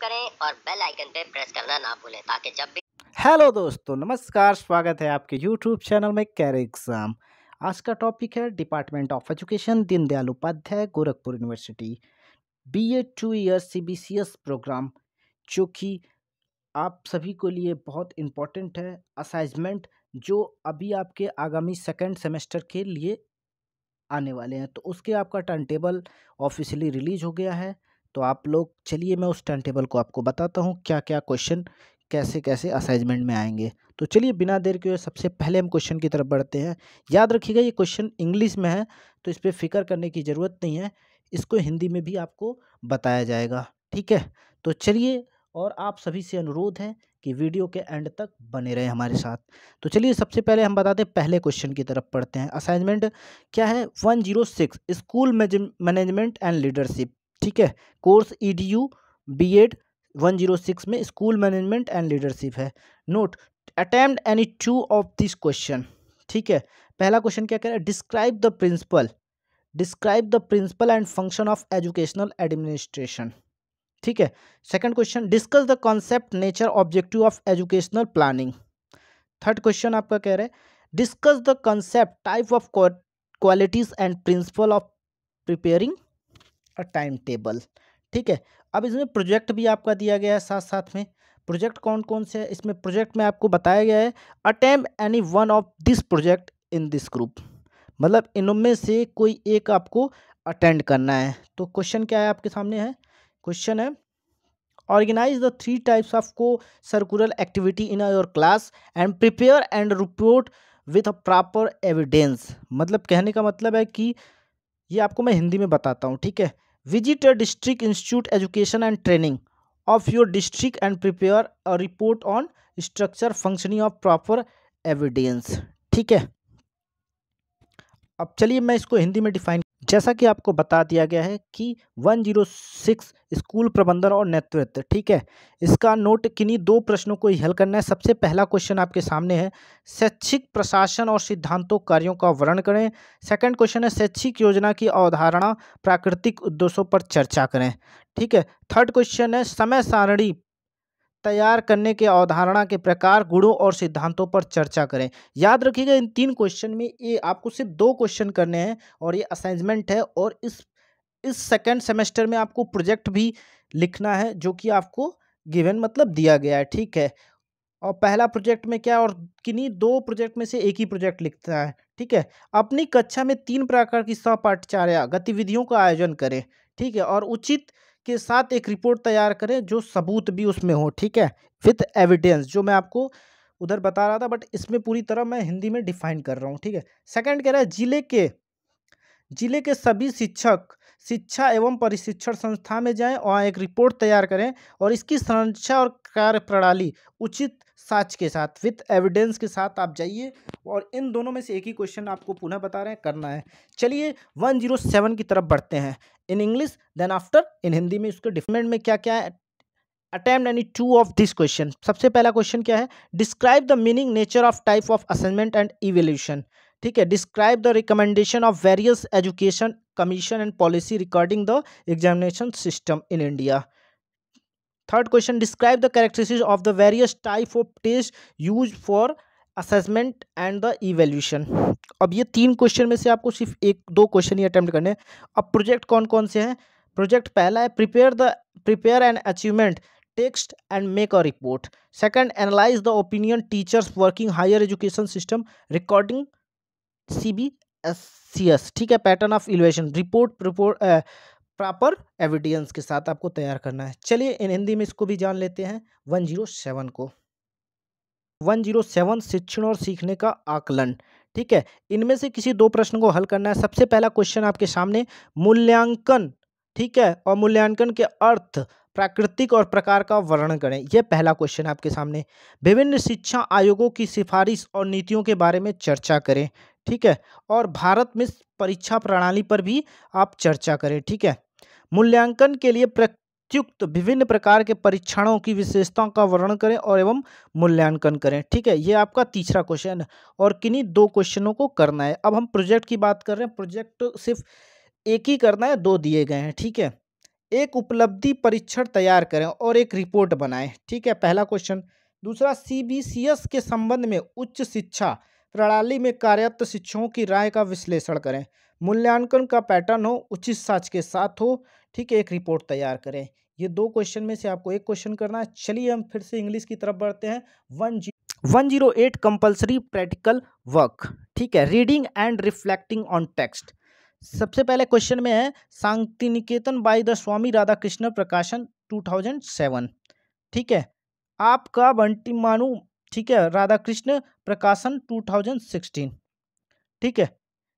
करें और bell icon पे प्रेस करना ना भूलें ताकि जब भी हेलो दोस्तों नमस्कार स्वागत है आपके यूट्यूब चैनल में कैर एग्ज़ाम आज का टॉपिक है department of education Deendayal Upadhyay Gorakhpur university B A two year C B C S program जो कि आप सभी को लिए बहुत इम्पोर्टेंट है असाइजमेंट जो अभी आपके आगामी सेकेंड सेमेस्टर के लिए आने वाले हैं तो उसके आपका टर्न टेबल ऑफिशियली रिलीज हो गया है तो आप लोग चलिए मैं उस टाइम टेबल को आपको बताता हूँ क्या क्या क्वेश्चन कैसे कैसे असाइजमेंट में आएंगे तो चलिए बिना देर के सबसे पहले हम क्वेश्चन की तरफ बढ़ते हैं याद रखिएगा ये क्वेश्चन इंग्लिश में है तो इस पर फिक्र करने की ज़रूरत नहीं है इसको हिंदी में भी आपको बताया जाएगा ठीक है तो चलिए और आप सभी से अनुरोध है कि वीडियो के एंड तक बने रहें हमारे साथ तो चलिए सबसे पहले हम बताते हैं पहले क्वेश्चन की तरफ पढ़ते हैं असाइनमेंट क्या है one zero six school management and leadership ठीक है course E D U B Ed one zero six में स्कूल मैनेजमेंट एंड लीडरशिप है note attempt any two of this question ठीक है पहला क्वेश्चन क्या कह रहा है describe the principle describe the principle and function of educational administration ठीक है second question discuss the concept nature objective of educational planning third question आपका कह रहे हैं discuss the concept type of qualities and principle of preparing a time table ठीक है अब इसमें प्रोजेक्ट भी आपका दिया गया है साथ साथ में प्रोजेक्ट कौन कौन से है इसमें प्रोजेक्ट में आपको बताया गया है attempt any one of this project in this group मतलब इनमें से कोई एक आपको अटेंड करना है तो क्वेश्चन क्या है आपके सामने है क्वेश्चन है organise the three types of co circular activity in your class and prepare and report with a proper evidence मतलब कहने का मतलब है कि ये आपको मैं हिंदी में बताता हूँ ठीक है visit a district institute education and training of your district and prepare a report on structure functioning of proper evidence ठीक है अब चलिए मैं इसको हिंदी में डिफाइन जैसा कि आपको बता दिया गया है कि 106 स्कूल प्रबंधन और नेतृत्व ठीक है इसका नोट किन्हीं दो प्रश्नों को ही हल करना है सबसे पहला क्वेश्चन आपके सामने है शैक्षिक प्रशासन और सिद्धांतों कार्यों का वर्णन करें सेकंड क्वेश्चन है शैक्षिक योजना की अवधारणा प्राकृतिक उद्देश्यों पर चर्चा करें ठीक है थर्ड क्वेश्चन है समय सारणी तैयार करने के अवधारणा के प्रकार गुणों और सिद्धांतों पर चर्चा करें याद रखिएगा इन तीन क्वेश्चन में ये आपको सिर्फ दो क्वेश्चन करने हैं और ये असाइनमेंट है और इस इस सेकेंड सेमेस्टर में आपको प्रोजेक्ट भी लिखना है जो कि आपको गिवन मतलब दिया गया है ठीक है और पहला प्रोजेक्ट में क्या और किन्हीं दो प्रोजेक्ट में से एक ही प्रोजेक्ट लिखना है ठीक है अपनी कक्षा में तीन प्रकार की सपाठचार्य गतिविधियों का आयोजन करें ठीक है और उचित के साथ एक रिपोर्ट तैयार करें जो सबूत भी उसमें हो ठीक है विथ एविडेंस जो मैं आपको उधर बता रहा था बट इसमें पूरी तरह मैं हिंदी में डिफाइन कर रहा हूँ ठीक है सेकंड कह रहा है जिले के जिले के सभी शिक्षक शिक्षा एवं प्रशिक्षण संस्था में जाएं और एक रिपोर्ट तैयार करें और इसकी संरक्षा और कार्य प्रणाली उचित साच के साथ विथ एविडेंस के साथ आप जाइए और इन दोनों में से एक ही क्वेश्चन आपको पुनः बता रहे हैं करना है चलिए वन जीरो सेवन की तरफ बढ़ते हैं in English then after in Hindi में उसके डिफरेंट में क्या क्या है attempt any two of this question सबसे पहला क्वेश्चन क्या है describe the meaning nature of type of assignment and evaluation ठीक है describe the recommendation of various education commission and policy recording the examination system in India third question describe the characteristics of the various type of test use for assessment and the evaluation अब ये तीन question में से आपको सिर्फ एक दो question ही attempt करने अब प्रोजेक्ट कौन कौन से हैं प्रोजेक्ट पहला है prepare the prepare and achievement text and make a report second analyse the opinion teachers working higher education system recording C B S C S ठीक है pattern of elevation report report proper evidence के साथ आपको तैयार करना है चलिए इन हिंदी में इसको भी जान लेते हैं वन जीरो सेवन को वन जीरो सेवन शिक्षण और सीखने का आकलन ठीक है इनमें से किसी दो प्रश्न को हल करना है सबसे पहला क्वेश्चन आपके सामने मूल्यांकन ठीक है और मूल्यांकन के अर्थ प्राकृतिक और प्रकार का वर्णन करें यह पहला क्वेश्चन आपके सामने विभिन्न शिक्षा आयोगों की सिफारिश और नीतियों के बारे में चर्चा करें ठीक है और भारत में परीक्षा प्रणाली पर भी आप चर्चा करें ठीक है मूल्यांकन के लिए प्र युक्त विभिन्न प्रकार के परीक्षणों की विशेषताओं का वर्णन करें और एवं मूल्यांकन करें ठीक है ये आपका तीसरा क्वेश्चन है और किन्हीं दो क्वेश्चनों को करना है अब हम प्रोजेक्ट की बात कर रहे हैं प्रोजेक्ट सिर्फ एक ही करना है दो दिए गए हैं ठीक है एक उपलब्धि परीक्षण तैयार करें और एक रिपोर्ट बनाएं ठीक है पहला क्वेश्चन दूसरा एस के संबंध में उच्च शिक्षा प्रणाली में कार्यरत शिक्षकों की राय का विश्लेषण करें मूल्यांकन का पैटर्न हो उचित साच के साथ हो ठीक है एक रिपोर्ट तैयार करें ये दो क्वेश्चन में से आपको एक क्वेश्चन करना है चलिए हम फिर से इंग्लिश की तरफ बढ़ते हैं one G one zero eight compulsory practical work ठीक है reading and reflecting on text सबसे पहले क्वेश्चन में है Shanti Niketan by the Swami Radha Krishna Prakashan two thousand seven ठीक है आपका बंटी मानू ठीक है Radha Krishna Prakashan two thousand sixteen ठीक है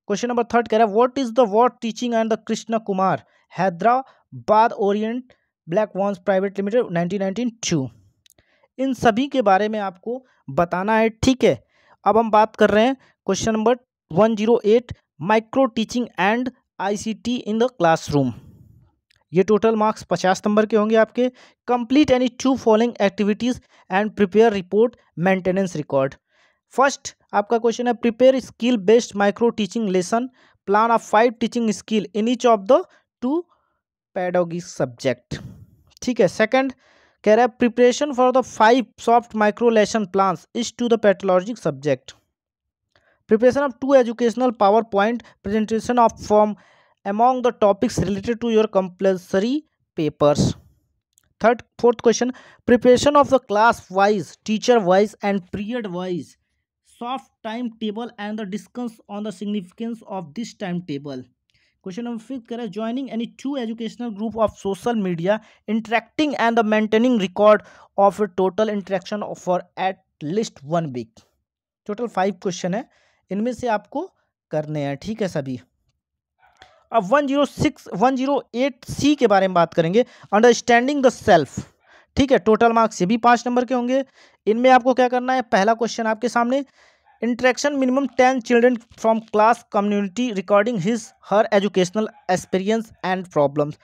क्वेश्चन नंबर थर्ड कह रहा है what is the what teaching and the Krishna Kumar Hyderabad orient black swans private limited nineteen two इन सभी के बारे में आपको बताना है ठीक है अब हम बात कर रहे हैं question number one zero eight micro teaching and ICT in the classroom ये टोटल मार्क्स पचास नंबर के होंगे आपके complete any two following activities and prepare report maintenance record first आपका क्वेश्चन है prepare skill based micro teaching lesson plan of five teaching skill in each of the two pedagogy subject ठीक है second कह रहा है preparation for the five soft micro lesson plan is to the pathologic subject preparation of two educational PowerPoint presentation of form among the topics related to your compulsory papers third fourth question preparation of the class wise teacher wise and period wise soft timetable and the discussions on the significance of this timetable question number fifth करें joining any two educational group of social media interacting and the maintaining record of total interaction for at least one week total five question है इनमें से आपको करने हैं ठीक है सभी अब one zero six one zero eight C के बारे में बात करेंगे अंडरस्टैंडिंग द सेल्फ ठीक है टोटल मार्क्स ये भी पाँच नंबर के होंगे इनमें आपको क्या करना है पहला क्वेश्चन आपके सामने interaction minimum 10 children from class community recording his her educational experience and problems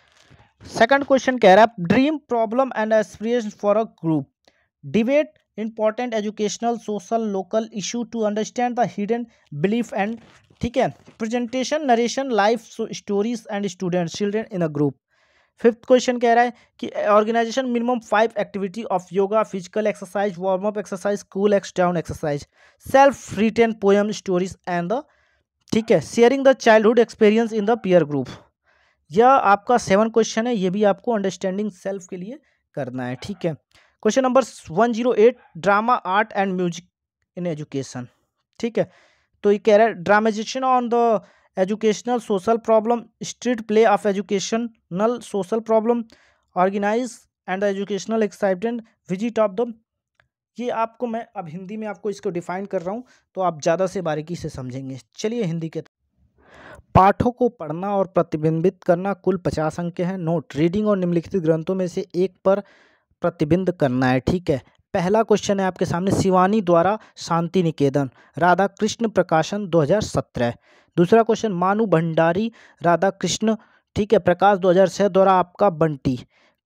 second question care dream problem and aspiration for a group debate important educational social local issue to understand the hidden belief and ठीक है presentation narration life stories and children children in a group fifth question कह रहा है कि organisation minimum five activity of yoga physical exercise warm up exercise cool एक्स down exercise self written poem stories and the ठीक है sharing the childhood experience in the peer group यह आपका seven question है ये भी आपको अंडरस्टैंडिंग सेल्फ के लिए करना है ठीक है question number one zero eight drama art and music in education ठीक है तो ये कह रहा है dramatisation on the educational social problem street play of educational social problem organise and educational excitement visit of the ये आपको मैं अब हिंदी में आपको इसको डिफाइन कर रहा हूँ तो आप ज़्यादा से बारीकी से समझेंगे चलिए हिंदी के पाठों को पढ़ना और प्रतिबिंबित करना कुल पचास अंक हैं नोट रीडिंग और निम्नलिखित ग्रंथों में से एक पर प्रतिबिंब करना है ठीक है पहला क्वेश्चन है आपके सामने शिवानी द्वारा शांति निकेतन राधा कृष्ण प्रकाशन 2017 दूसरा क्वेश्चन मानु भंडारी राधा कृष्ण ठीक है प्रकाश 2006 द्वारा आपका बंटी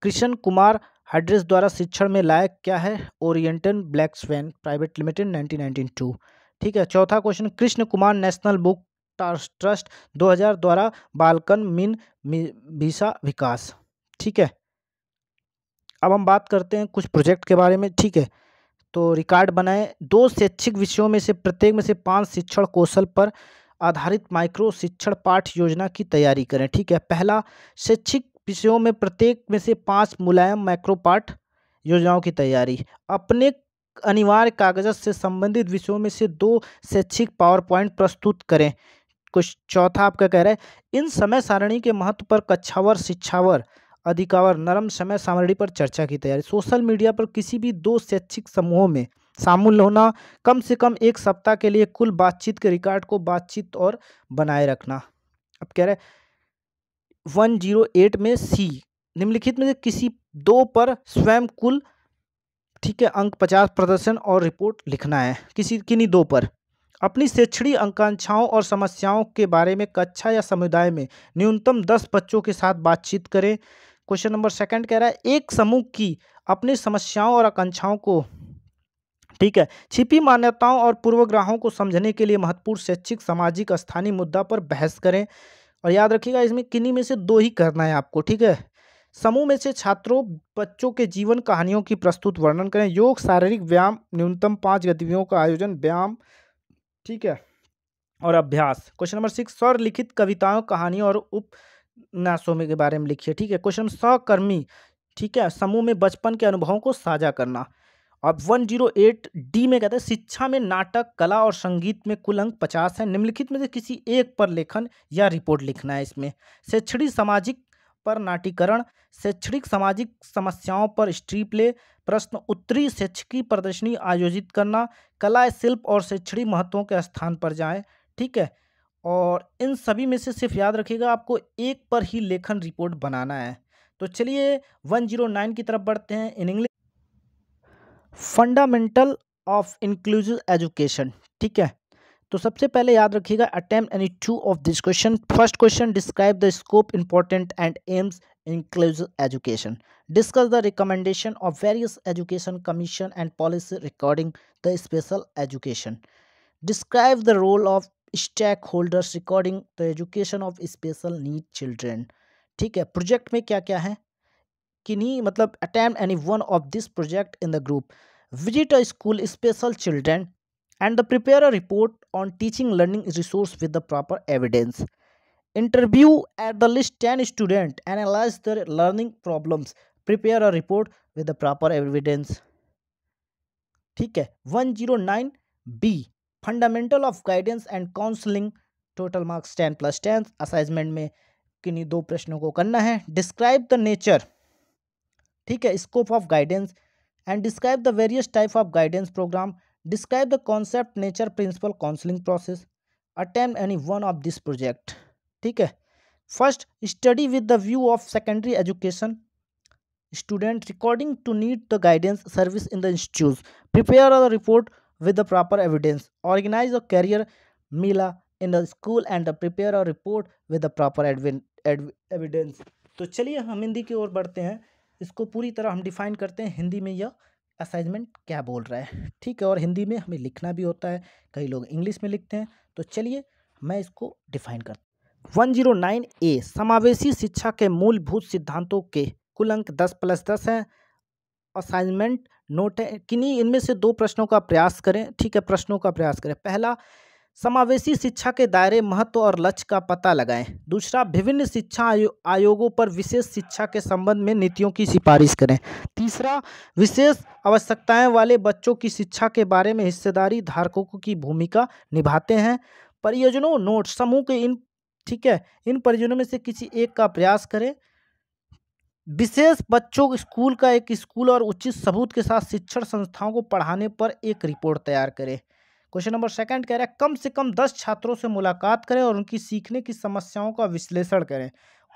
कृष्ण कुमार हड्रेस द्वारा शिक्षण में लायक क्या है orient black swan private limited nineteen ठीक है चौथा question Krishna Kumar national book trust 2000 द्वारा बालकन मिन भिसा विकास ठीक है अब हम बात करते हैं कुछ प्रोजेक्ट के बारे में ठीक है तो रिकॉर्ड बनाएं दो शैक्षिक विषयों में से प्रत्येक में से पांच शिक्षण कौशल पर आधारित माइक्रो शिक्षण पाठ योजना की तैयारी करें ठीक है पहला शैक्षिक विषयों में प्रत्येक में से पांच मुलायम माइक्रो पाठ योजनाओं की तैयारी अपने अनिवार्य कागजात से संबंधित विषयों में से दो शैक्षिक पावर पॉइंट प्रस्तुत करें कुछ चौथा आपका कह रहा है इन समय सारणी के महत्व पर कक्षावर शिक्षावर अधिकावर नरम समय सामग्री पर चर्चा की तैयारी सोशल मीडिया पर किसी भी दो शैक्षिक समूहों में शामिल होना कम से कम एक सप्ताह के लिए कुल बातचीत के रिकॉर्ड को बातचीत और बनाए रखना अब कह रहे वन जीरो एट में सी निम्नलिखित में से किसी दो पर स्वयं कुल ठीक है अंक पचास प्रदर्शन और रिपोर्ट लिखना है किसी किन्हीं दो पर अपनी शैक्षणिक आकांक्षाओं और समस्याओं के बारे में कक्षा या समुदाय में न्यूनतम दस बच्चों के साथ बातचीत करें क्वेश्चन नंबर सेकंड कह रहा है एक समूह की अपनी समस्याओं और आकांक्षाओं को ठीक है छिपी मान्यताओं और पूर्वग्रहों को समझने के लिए महत्वपूर्ण शैक्षिक सामाजिक स्थानीय मुद्दा पर बहस करें और याद रखिएगा इसमें किन्हीं में से दो ही करना है आपको ठीक है समूह में से छात्रों बच्चों के जीवन कहानियों की प्रस्तुत वर्णन करें योग शारीरिक व्यायाम न्यूनतम पाँच गतिविधियों का आयोजन व्यायाम ठीक है और अभ्यास क्वेश्चन नंबर सिक्स स्वर लिखित कविताओं कहानियों और उप में के बारे में लिखिए ठीक है क्वेश्चन सहकर्मी ठीक है समूह में बचपन के अनुभवों को साझा करना अब 108 डी में कहते हैं शिक्षा में नाटक कला और संगीत में कुल अंक पचास है निम्नलिखित में से किसी एक पर लेखन या रिपोर्ट लिखना है इसमें शैक्षणिक सामाजिक पर नाटीकरण शैक्षणिक सामाजिक समस्याओं पर स्ट्री प्ले प्रश्न उत्तरी शैक्षिकी प्रदर्शनी आयोजित करना कला शिल्प और शैक्षणिक महत्वों के स्थान पर जाए ठीक है और इन सभी में से सिर्फ याद रखिएगा आपको एक पर ही लेखन रिपोर्ट बनाना है तो चलिए 109 की तरफ बढ़ते हैं in English fundamental of inclusive education ठीक है तो सबसे पहले याद रखिएगा attempt any two of this question first question describe the scope important and aims inclusive education discuss the recommendation of various education commission and policy recording the special education describe the role of stakeholders recording the education of special need children ठीक है project में क्या क्या है नहीं मतलब attempt any one of this project in the group visit a school special children and the prepare a report on teaching learning resource with the proper evidence interview at the least ten student analyse the learning problems prepare a report with the proper evidence ठीक है one zero nine B fundamental of guidance and counselling total marks ten plus tenth assignment में किन्हीं दो प्रश्नों को करना है describe the nature ठीक है scope of guidance and describe the various type of guidance program describe the concept nature principle counselling process attempt any one of this project ठीक है first study with the view of secondary education student recording to need the guidance service in the institute prepare a report with the proper evidence. Organize a career mila in the school and prepare a report with the proper evidence. तो चलिए हम हिंदी की ओर बढ़ते हैं इसको पूरी तरह हम डिफाइन करते हैं हिंदी में यह असाइनमेंट क्या बोल रहा है ठीक है और हिंदी में हमें लिखना भी होता है कई लोग इंग्लिश में लिखते हैं तो चलिए मैं इसको डिफाइन करता वन जीरो नाइन ए समावेशी शिक्षा के मूलभूत सिद्धांतों के कुल अंक दस प्लस दस हैं असाइनमेंट नोट है किन्हीं इनमें से दो प्रश्नों का प्रयास करें ठीक है प्रश्नों का प्रयास करें पहला समावेशी शिक्षा के दायरे महत्व और लक्ष्य का पता लगाएं दूसरा विभिन्न शिक्षा आयो, आयोगों पर विशेष शिक्षा के संबंध में नीतियों की सिफारिश करें तीसरा विशेष आवश्यकताएं वाले बच्चों की शिक्षा के बारे में हिस्सेदारी धारकों की भूमिका निभाते हैं परियोजनों नोट समूह के इन ठीक है इन परियोजनों में से किसी एक का प्रयास करें विशेष बच्चों स्कूल का एक स्कूल और उचित सबूत के साथ शिक्षण संस्थाओं को पढ़ाने पर एक रिपोर्ट तैयार करें क्वेश्चन नंबर सेकंड कह रहा है कम से कम दस छात्रों से मुलाकात करें और उनकी सीखने की समस्याओं का विश्लेषण करें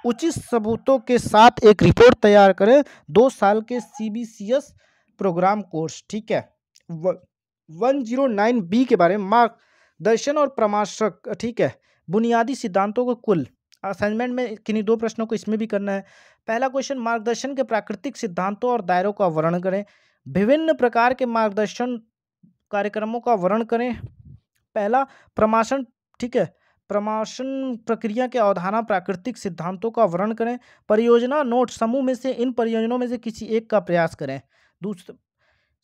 उचित सबूतों के साथ एक रिपोर्ट तैयार करें दो साल के सी प्रोग्राम कोर्स ठीक है वन जीरो नाइन बी के बारे में मार्गदर्शन और प्रमाशक ठीक है बुनियादी सिद्धांतों का कुल असाइनमेंट में किन्हीं दो प्रश्नों को इसमें भी करना है पहला क्वेश्चन मार्गदर्शन के प्राकृतिक सिद्धांतों और दायरों का वर्णन करें विभिन्न प्रकार के मार्गदर्शन कार्यक्रमों का वर्णन करें पहला प्रमाशन ठीक है प्रमाशन प्रक्रिया के अवधारणा प्राकृतिक सिद्धांतों का वर्णन करें परियोजना नोट समूह में से इन परियोजनाओं में से किसी एक का प्रयास करें दूसरा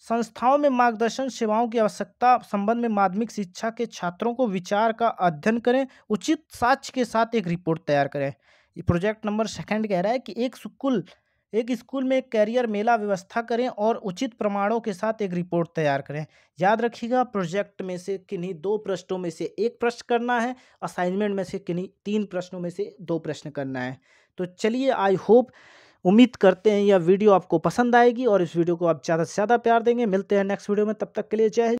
संस्थाओं में मार्गदर्शन सेवाओं की आवश्यकता संबंध में माध्यमिक शिक्षा के छात्रों को विचार का अध्ययन करें उचित साक्ष्य के साथ एक रिपोर्ट तैयार करें ये प्रोजेक्ट नंबर सेकंड कह रहा है कि एक स्कूल एक स्कूल में एक कैरियर मेला व्यवस्था करें और उचित प्रमाणों के साथ एक रिपोर्ट तैयार करें याद रखिएगा प्रोजेक्ट में से किन्हीं दो प्रश्नों में से एक प्रश्न करना है असाइनमेंट में से किन्हीं तीन प्रश्नों में से दो प्रश्न करना है तो चलिए आई होप उम्मीद करते हैं यह वीडियो आपको पसंद आएगी और इस वीडियो को आप ज़्यादा से ज़्यादा प्यार देंगे मिलते हैं नेक्स्ट वीडियो में तब तक के लिए जय